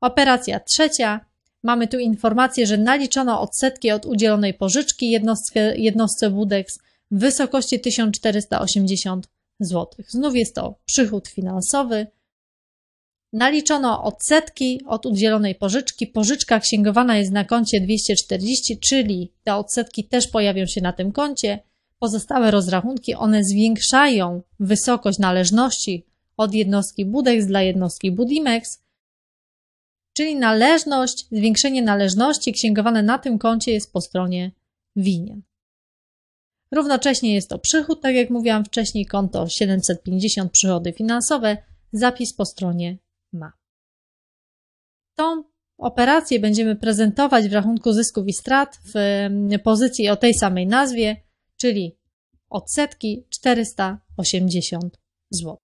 Operacja trzecia. Mamy tu informację, że naliczono odsetki od udzielonej pożyczki jednostce, jednostce Budex w wysokości 1480 zł. Znów jest to przychód finansowy. Naliczono odsetki od udzielonej pożyczki. Pożyczka księgowana jest na koncie 240, czyli te odsetki też pojawią się na tym koncie. Pozostałe rozrachunki one zwiększają wysokość należności od jednostki Budex dla jednostki Budimex czyli należność, zwiększenie należności księgowane na tym koncie jest po stronie winien. Równocześnie jest to przychód, tak jak mówiłam wcześniej, konto 750 przychody finansowe, zapis po stronie ma. Tą operację będziemy prezentować w rachunku zysków i strat w mm, pozycji o tej samej nazwie, czyli odsetki 480 zł.